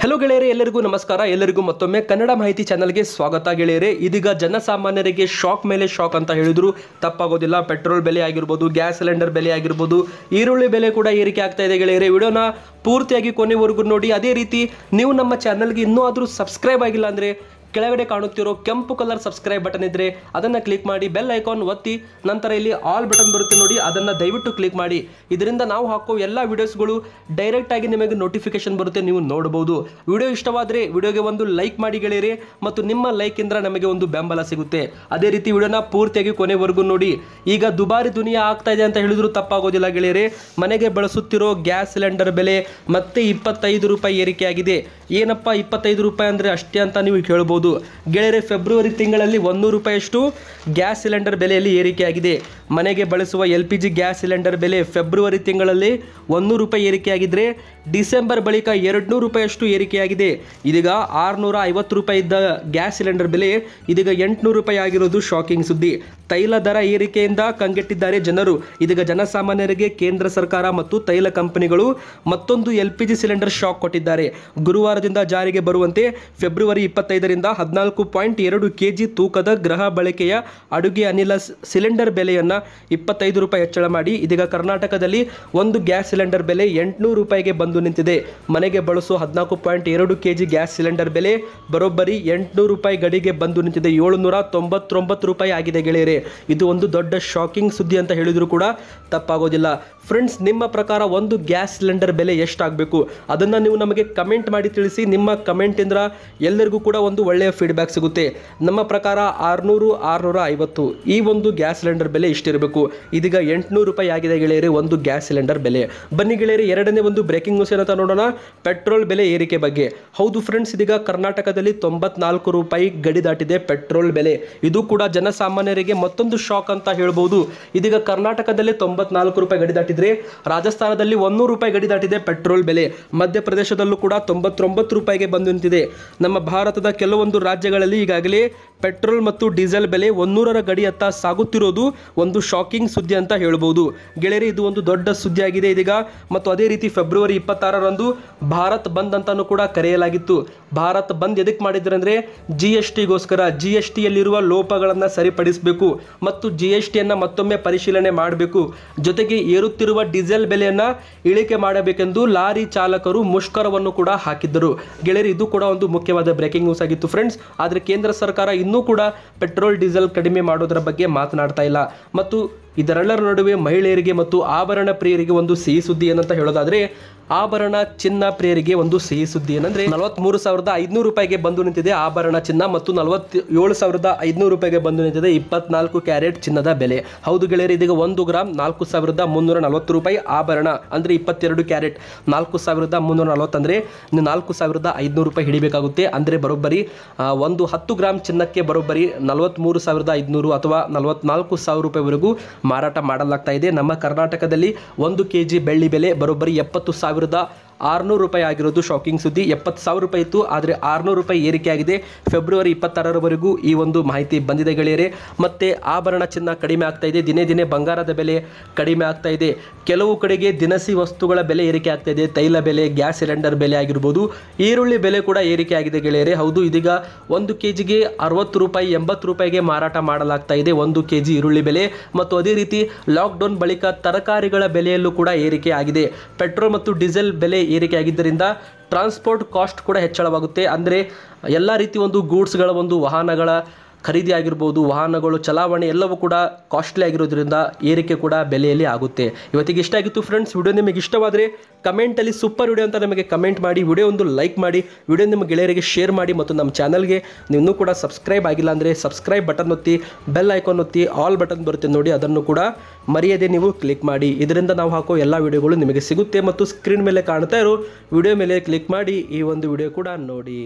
hello ಗೆಳೆಯರೆ ಎಲ್ಲರಿಗೂ ನಮಸ್ಕಾರ ಎಲ್ಲರಿಗೂ ಮತ್ತೊಮ್ಮೆ ಕನ್ನಡ ಮಾಹಿತಿ ಚಾನಲ್ಗೆ ಸ್ವಾಗತ ಗೆಳೆಯರೇ ಇದೀಗ ಜನಸಾಮಾನ್ಯರಿಗೆ ಶಾಕ್ ಮೇಲೆ ಶಾಕ್ ಅಂತ ಹೇಳಿದ್ರು ತಪ್ಪಾಗೋದಿಲ್ಲ ಪೆಟ್ರೋಲ್ ಬೆಲೆ ಆಗಿರ್ಬೋದು ಗ್ಯಾಸ್ ಸಿಲಿಂಡರ್ ಬೆಲೆ ಆಗಿರ್ಬೋದು ಈರುಳ್ಳಿ ಬೆಲೆ ಕೂಡ ಏರಿಕೆ ಆಗ್ತಾ ಇದೆ ಗೆಳೆಯರೇ ವಿಡಿಯೋನ ಪೂರ್ತಿಯಾಗಿ ಕೊನೆವರೆಗೂ ನೋಡಿ ಅದೇ ರೀತಿ ನೀವು ನಮ್ಮ ಚಾನಲ್ಗೆ ಇನ್ನೂ ಆದರೂ ಸಬ್ಸ್ಕ್ರೈಬ್ ಆಗಿಲ್ಲ ಅಂದರೆ ಕೆಳಗಡೆ ಕಾಣುತ್ತಿರೋ ಕೆಂಪು ಕಲರ್ ಸಬ್ಸ್ಕ್ರೈಬ್ ಬಟನ್ ಇದ್ರೆ ಅದನ್ನ ಕ್ಲಿಕ್ ಮಾಡಿ ಬೆಲ್ ಐಕಾನ್ ಒತ್ತಿ ನಂತರ ಇಲ್ಲಿ ಆಲ್ ಬಟನ್ ಬರುತ್ತೆ ನೋಡಿ ಅದನ್ನ ದಯವಿಟ್ಟು ಕ್ಲಿಕ್ ಮಾಡಿ ಇದರಿಂದ ನಾವು ಹಾಕೋ ಎಲ್ಲ ವಿಡಿಯೋಸ್ಗಳು ಡೈರೆಕ್ಟ್ ಆಗಿ ನಿಮಗೆ ನೋಟಿಫಿಕೇಶನ್ ಬರುತ್ತೆ ನೀವು ನೋಡಬಹುದು ವಿಡಿಯೋ ಇಷ್ಟವಾದರೆ ವಿಡಿಯೋಗೆ ಒಂದು ಲೈಕ್ ಮಾಡಿ ಗೆಳೆಯರೆ ಮತ್ತು ನಿಮ್ಮ ಲೈಕ್ ಇಂದ ನಮಗೆ ಒಂದು ಬೆಂಬಲ ಸಿಗುತ್ತೆ ಅದೇ ರೀತಿ ವಿಡಿಯೋನ ಪೂರ್ತಿಯಾಗಿ ಕೊನೆವರೆಗೂ ನೋಡಿ ಈಗ ದುಬಾರಿ ದುನಿಯಾ ಆಗ್ತಾ ಇದೆ ಅಂತ ಹೇಳಿದ್ರು ತಪ್ಪಾಗೋದಿಲ್ಲ ಗೆಳೆಯರೆ ಮನೆಗೆ ಬಳಸುತ್ತಿರೋ ಗ್ಯಾಸ್ ಸಿಲಿಂಡರ್ ಬೆಲೆ ಮತ್ತೆ ಇಪ್ಪತ್ತೈದು ರೂಪಾಯಿ ಏರಿಕೆಯಾಗಿದೆ ಏನಪ್ಪ ಇಪ್ಪತ್ತೈದು ರೂಪಾಯಿ ಅಂದ್ರೆ ಅಷ್ಟೇ ಅಂತ ನೀವು ಕೇಳಬಹುದು ನೋಡಬಹುದು ಗೆಳೆಯರೆ ಫೆಬ್ರವರಿ ತಿಂಗಳಲ್ಲಿ ಒಂದು ರೂಪಾಯಿಯಷ್ಟು ಗ್ಯಾಸ್ ಸಿಲಿಂಡರ್ ಬೆಲೆಯಲ್ಲಿ ಏರಿಕೆಯಾಗಿದೆ ಮನೆಗೆ ಬಳಸುವ L P G gas cylinder ಬೆಲೆ ಫೆಬ್ರವರಿ ತಿಂಗಳಲ್ಲಿ ಒಂದು ರೂಪಾಯಿ ಏರಿಕೆಯಾಗಿದ್ದರೆ ಡಿಸೆಂಬರ್ ಬಳಿಕ ಎರಡುನೂರು ರೂಪಾಯಿಯಷ್ಟು ಏರಿಕೆಯಾಗಿದೆ ಇದೀಗ ಆರುನೂರ ಐವತ್ತು ರೂಪಾಯಿ ಇದ್ದ ಗ್ಯಾಸ್ ಸಿಲಿಂಡರ್ ಬೆಲೆ ಇದೀಗ ಎಂಟುನೂರು ರೂಪಾಯಿ ಆಗಿರೋದು ಶಾಕಿಂಗ್ ಸುದ್ದಿ ತೈಲ ದರ ಏರಿಕೆಯಿಂದ ಕಂಗೆಟ್ಟಿದ್ದಾರೆ ಜನರು ಇದೀಗ ಜನಸಾಮಾನ್ಯರಿಗೆ ಕೇಂದ್ರ ಸರ್ಕಾರ ಮತ್ತು ತೈಲ ಕಂಪನಿಗಳು ಮತ್ತೊಂದು L P G cylinder shock ಕೊಟ್ಟಿದ್ದಾರೆ ಗುರುವಾರದಿಂದ ಜಾರಿಗೆ ಬರುವಂತೆ ಫೆಬ್ರವರಿ ಇಪ್ಪತ್ತೈದರಿಂದ ಹದಿನಾಲ್ಕು ಪಾಯಿಂಟ್ ಎರಡು ಕೆ ಜಿ ತೂಕದ ಗೃಹ ಬಳಕೆಯ ಅಡುಗೆ ಅನಿಲ ಸಿಲಿಂಡರ್ ಬೆಲೆಯನ್ನು ಇಪ್ಪತ್ತೈದು ರೂಪಾಯಿ ಹೆಚ್ಚಳ ಮಾಡಿ ಇದೀಗ ಕರ್ನಾಟಕದಲ್ಲಿ ಒಂದು ಗ್ಯಾಸ್ ಸಿಲಿಂಡರ್ ಬೆಲೆ ಎಂಟುನೂರು ರೂಪಾಯಿಗೆ ಬಂದು ನಿಂತಿದೆ ಮನೆಗೆ ಬಳಸುವ ಹದಿನಾಲ್ಕು ಪಾಯಿಂಟ್ ಎರಡು ಕೆ ಜಿ ಗ್ಯಾಸ್ ಸಿಲಿಂಡರ್ ಬೆಲೆ ಬರೋಬ್ಬರಿ ಎಂಟುನೂರು ರೂಪಾಯಿ ಗಡಿಗೆ ಬಂದು ನಿಂತಿದೆ ಏಳುನೂರ ತೊಂಬತ್ತೊಂಬತ್ತು ರೂಪಾಯಿ ಆಗಿದೆ ಗೆಳೆಯರೆ ಇದು ಒಂದು ದೊಡ್ಡ ಶಾಕಿಂಗ್ ಸುದ್ದಿ ಅಂತ ಹೇಳಿದರೂ ಕೂಡ ತಪ್ಪಾಗೋದಿಲ್ಲ ಫ್ರೆಂಡ್ಸ್ ನಿಮ್ಮ ಪ್ರಕಾರ ಒಂದು ಗ್ಯಾಸ್ ಸಿಲಿಂಡರ್ ಬೆಲೆ ಎಷ್ಟಾಗಬೇಕು ಅದನ್ನು ನೀವು ನಮಗೆ ಕಮೆಂಟ್ ಮಾಡಿ ತಿಳಿಸಿ ನಿಮ್ಮ ಕಮೆಂಟಿಂದ ಎಲ್ಲರಿಗೂ ಕೂಡ ಒಂದು ಒಳ್ಳೆಯ ಒಳ್ಳೆಯ ಫೀಡ್ಬ್ಯಾಕ್ ಸಿಗುತ್ತೆ ನಮ್ಮ ಪ್ರಕಾರ ಆರುನೂರು ಆರುನೂರ ಐವತ್ತು ಈ ಒಂದು ಗ್ಯಾಸ್ ಸಿಲಿಂಡರ್ ಬೆಲೆ ಇಷ್ಟಿರಬೇಕು ಇದೀಗ ಎಂಟುನೂರು ರೂಪಾಯಿ ಆಗಿದೆ ಗೆಳೆಯರಿ ಒಂದು ಗ್ಯಾಸ್ ಸಿಲಿಂಡರ್ ಬೆಲೆ ಬನ್ನಿ ಗೆಳೆಯರಿ ಎರಡನೇ ಒಂದು ಬ್ರೇಕಿಂಗ್ ನ್ಯೂಸ್ ಏನಂತ ನೋಡೋಣ ಪೆಟ್ರೋಲ್ ಬೆಲೆ ಏರಿಕೆ ಬಗ್ಗೆ ಹೌದು ಫ್ರೆಂಡ್ಸ್ ಇದೀಗ ಕರ್ನಾಟಕದಲ್ಲಿ ತೊಂಬತ್ನಾಲ್ಕು ರೂಪಾಯಿ ಗಡಿ ದಾಟಿದೆ ಪೆಟ್ರೋಲ್ ಬೆಲೆ ಇದು ಕೂಡ ಜನಸಾಮಾನ್ಯರಿಗೆ ಮತ್ತೊಂದು ಶಾಕ್ ಅಂತ ಹೇಳ್ಬೋದು ಇದೀಗ ಕರ್ನಾಟಕದಲ್ಲಿ ತೊಂಬತ್ನಾಲ್ಕು ರೂಪಾಯಿ ಗಡಿ ದಾಟಿದ್ರೆ ರಾಜಸ್ಥಾನದಲ್ಲಿ ಒಂದೂರು ರೂಪಾಯಿ ಗಡಿ ದಾಟಿದೆ ಪೆಟ್ರೋಲ್ ಬೆಲೆ ಮಧ್ಯಪ್ರದೇಶದಲ್ಲೂ ಕೂಡ ತೊಂಬತ್ತೊಂಬತ್ತು ರೂಪಾಯಿಗೆ ಬಂದು ನಿಂತಿದೆ ನಮ್ಮ ಭಾರತದ ಕೆಲವೊಂದು ಒಂದು ರಾಜ್ಯಗಳಲ್ಲಿ ಈಗಾಗಲೇ ಪೆಟ್ರೋಲ್ ಮತ್ತು ಡೀಸೆಲ್ ಬೆಲೆ ಒಂದೂರರ ಗಡಿಯತ್ತ ಸಾಗುತ್ತಿರೋದು ಒಂದು ಶಾಕಿಂಗ್ ಸುದ್ದಿ ಅಂತ ಹೇಳಬಹುದು ಗೆಳೆಯರೆ ಇದು ಒಂದು ದೊಡ್ಡ ಸುದ್ದಿ ಆಗಿದೆ ಇದೀಗ ಮತ್ತು ಅದೇ ರೀತಿ ಫೆಬ್ರವರಿ ಇಪ್ಪತ್ತಾರರಂದು ಭಾರತ್ ಬಂದ್ ಅಂತಾನೂ ಕೂಡ ಕರೆಯಲಾಗಿತ್ತು ಭಾರತ್ ಬಂದ್ ಎದಕ್ಕೆ ಅಂದ್ರೆ ಜಿ ಎಸ್ ಟಿಗೋಸ್ಕರ ಜಿ ಎಸ್ ಟಿಯಲ್ಲಿರುವ ಲೋಪಗಳನ್ನು ಸರಿಪಡಿಸಬೇಕು ಮತ್ತು ಜಿ ಎಸ್ ಟಿಯನ್ನು ಮತ್ತೊಮ್ಮೆ ಪರಿಶೀಲನೆ ಮಾಡಬೇಕು ಜೊತೆಗೆ ಏರುತ್ತಿರುವ ಡೀಸೆಲ್ ಬೆಲೆಯನ್ನ ಇಳಿಕೆ ಮಾಡಬೇಕೆಂದು ಲಾರಿ ಚಾಲಕರು ಮುಷ್ಕರವನ್ನು ಕೂಡ ಹಾಕಿದ್ದರು ಗೆಳೆಯರು ಇದು ಕೂಡ ಒಂದು ಮುಖ್ಯವಾದ ಬ್ರೇಕಿಂಗ್ ನ್ಯೂಸ್ ಆಗಿತ್ತು ಫ್ರೆಂಡ್ಸ್ ಆದರೆ ಕೇಂದ್ರ ಸರ್ಕಾರ ಇನ್ನೂ ಕೂಡ ಪೆಟ್ರೋಲ್ ಡೀಸೆಲ್ ಕಡಿಮೆ ಮಾಡೋದರ ಬಗ್ಗೆ ಮಾತನಾಡ್ತಾ ಇಲ್ಲ ಮತ್ತು ಇದರೆಲ್ಲರ ನಡುವೆ ಮಹಿಳೆಯರಿಗೆ ಮತ್ತು ಆಭರಣ ಪ್ರಿಯರಿಗೆ ಒಂದು ಸಿಹಿ ಸುದ್ದಿ ಏನಂತ ಹೇಳೋದಾದ್ರೆ ಆಭರಣ ಚಿನ್ನ ಪ್ರಿಯರಿಗೆ ಒಂದು ಸಿಹಿ ಸುದ್ದಿ ಏನಂದ್ರೆ ನಲವತ್ಮೂರು ಸಾವಿರದ ಐದುನೂರು ರೂಪಾಯಿಗೆ ಬಂದು ನಿಂತಿದೆ ಆಭರಣ ಚಿನ್ನ ಮತ್ತು ನಲವತ್ ಏಳು ಸಾವಿರದ ಐದುನೂರು ರೂಪಾಯಿಗೆ ಬಂದು ನಿಂತಿದೆ ಇಪ್ಪತ್ನಾಲ್ಕು ಕ್ಯಾರೆಟ್ ಚಿನ್ನದ ಬೆಲೆ ಹೌದು ಗೆಳೆಯರು ಇದೀಗ ಒಂದು ಗ್ರಾಮ್ ನಾಲ್ಕು ಸಾವಿರದ ಮುನ್ನೂರ ನಲವತ್ತು ರೂಪಾಯಿ ಆಭರಣ ಅಂದ್ರೆ ಇಪ್ಪತ್ತೆರಡು ಕ್ಯಾರೆಟ್ ನಾಲ್ಕು ಸಾವಿರದ ಮುನ್ನೂರ ನಲವತ್ತಂದರೆ ನಾಲ್ಕು ಸಾವಿರದ ಐದುನೂರು ರೂಪಾಯಿ ಹಿಡಿಬೇಕಾಗುತ್ತೆ ಅಂದ್ರೆ ಬರೋಬ್ಬರಿ ಒಂದು ಹತ್ತು ಗ್ರಾಮ್ ಚಿನ್ನಕ್ಕೆ ಬರೋಬ್ಬರಿ ನಲವತ್ತ್ಮೂರು ಸಾವಿರದ ಐದುನೂರು ಅಥವಾ ನಲವತ್ನಾಲ್ಕು ಸಾವಿರ ರೂಪಾಯಿವರೆಗೂ ಮಾರಾಟ ಮಾಡಲಾಗ್ತಾ ಇದೆ ನಮ್ಮ ಕರ್ನಾಟಕದಲ್ಲಿ ಒಂದು ಕೆಜಿ ಜಿ ಬೆಳ್ಳಿ ಬೆಲೆ ಬರೋಬ್ಬರಿ ಎಪ್ಪತ್ತು ಸಾವಿರದ ಆರುನೂರು ರೂಪಾಯಿ ಆಗಿರೋದು ಶಾಕಿಂಗ್ ಸುದ್ದಿ ಎಪ್ಪತ್ತು ಸಾವಿರ ರೂಪಾಯಿ ಇತ್ತು ಆದರೆ ಆರುನೂರು ರೂಪಾಯಿ ಏರಿಕೆಯಾಗಿದೆ ಫೆಬ್ರವರಿ ಇಪ್ಪತ್ತಾರರವರೆಗೂ ಈ ಒಂದು ಮಾಹಿತಿ ಬಂದಿದೆ ಗೆಳೆಯರೆ ಮತ್ತು ಆಭರಣ ಚಿನ್ನ ಕಡಿಮೆ ಆಗ್ತಾ ಇದೆ ದಿನೇ ದಿನೇ ಬಂಗಾರದ ಬೆಲೆ ಕಡಿಮೆ ಆಗ್ತಾ ಇದೆ ಕೆಲವು ಕಡೆಗೆ ದಿನಸಿ ವಸ್ತುಗಳ ಬೆಲೆ ಏರಿಕೆ ಆಗ್ತಾ ಇದೆ ತೈಲ ಬೆಲೆ ಗ್ಯಾಸ್ ಸಿಲಿಂಡರ್ ಬೆಲೆ ಆಗಿರ್ಬೋದು ಈರುಳ್ಳಿ ಬೆಲೆ ಕೂಡ ಏರಿಕೆ ಆಗಿದೆ ಗೆಳೆಯರೆ ಹೌದು ಇದೀಗ ಒಂದು ಕೆ ಜಿಗೆ ಅರವತ್ತು ರೂಪಾಯಿ ಎಂಬತ್ತು ರೂಪಾಯಿಗೆ ಮಾರಾಟ ಮಾಡಲಾಗ್ತಾ ಇದೆ ಒಂದು ಕೆ ಜಿ ಈರುಳ್ಳಿ ಬೆಲೆ ಮತ್ತು ಅದೇ ರೀತಿ ಲಾಕ್ಡೌನ್ ಬಳಿಕ ತರಕಾರಿಗಳ ಬೆಲೆಯಲ್ಲೂ ಕೂಡ ಏರಿಕೆ ಆಗಿದೆ ಪೆಟ್ರೋಲ್ ಮತ್ತು ಡೀಸೆಲ್ ಬೆಲೆ ಆಗಿದ್ದರಿಂದ ಟ್ರಾನ್ಸ್ಪೋರ್ಟ್ ಕಾಸ್ಟ್ ಕೂಡ ಹೆಚ್ಚಳವಾಗುತ್ತೆ ಅಂದರೆ ಎಲ್ಲ ರೀತಿ ಒಂದು ಗೂಡ್ಸ್ಗಳ ಒಂದು ವಾಹನಗಳ ಖರೀದಿ ಆಗಿರ್ಬೋದು ವಾಹನಗಳು ಚಲಾವಣೆ ಎಲ್ಲವೂ ಕೂಡ ಕಾಸ್ಟ್ಲಿ ಆಗಿರೋದ್ರಿಂದ ಏರಿಕೆ ಕೂಡ ಬೆಲೆಯಲ್ಲಿ ಆಗುತ್ತೆ ಇವತ್ತಿಗೆ ಇಷ್ಟ ಆಗಿತ್ತು ಫ್ರೆಂಡ್ಸ್ ವಿಡಿಯೋ ನಿಮಗೆ ಇಷ್ಟವಾದರೆ ಕಮೆಂಟಲ್ಲಿ ಸೂಪರ್ ವಿಡಿಯೋ ಅಂತ ನಮಗೆ ಕಮೆಂಟ್ ಮಾಡಿ ವಿಡಿಯೋ ಒಂದು ಲೈಕ್ ಮಾಡಿ ವಿಡಿಯೋ ನಿಮ್ಮ ಗೆಳೆಯರಿಗೆ ಶೇರ್ ಮಾಡಿ ಮತ್ತು ನಮ್ಮ ಚಾನಲ್ಗೆ ನೀವು ಕೂಡ ಸಬ್ಸ್ಕ್ರೈಬ್ ಆಗಿಲ್ಲ ಅಂದರೆ ಸಬ್ಸ್ಕ್ರೈಬ್ ಬಟನ್ ಒತ್ತಿ ಬೆಲ್ ಐಕಾನ್ ಒತ್ತಿ ಆಲ್ ಬಟನ್ ಬರುತ್ತೆ ನೋಡಿ ಅದನ್ನು ಕೂಡ ಮರೆಯದೆ ನೀವು ಕ್ಲಿಕ್ ಮಾಡಿ ಇದರಿಂದ ನಾವು ಹಾಕೋ ಎಲ್ಲ ವಿಡಿಯೋಗಳು ನಿಮಗೆ ಸಿಗುತ್ತೆ ಮತ್ತು ಸ್ಕ್ರೀನ್ ಮೇಲೆ ಕಾಣ್ತಾ ಇರೋ ವಿಡಿಯೋ ಮೇಲೆ ಕ್ಲಿಕ್ ಮಾಡಿ ಈ ಒಂದು ವಿಡಿಯೋ ಕೂಡ ನೋಡಿ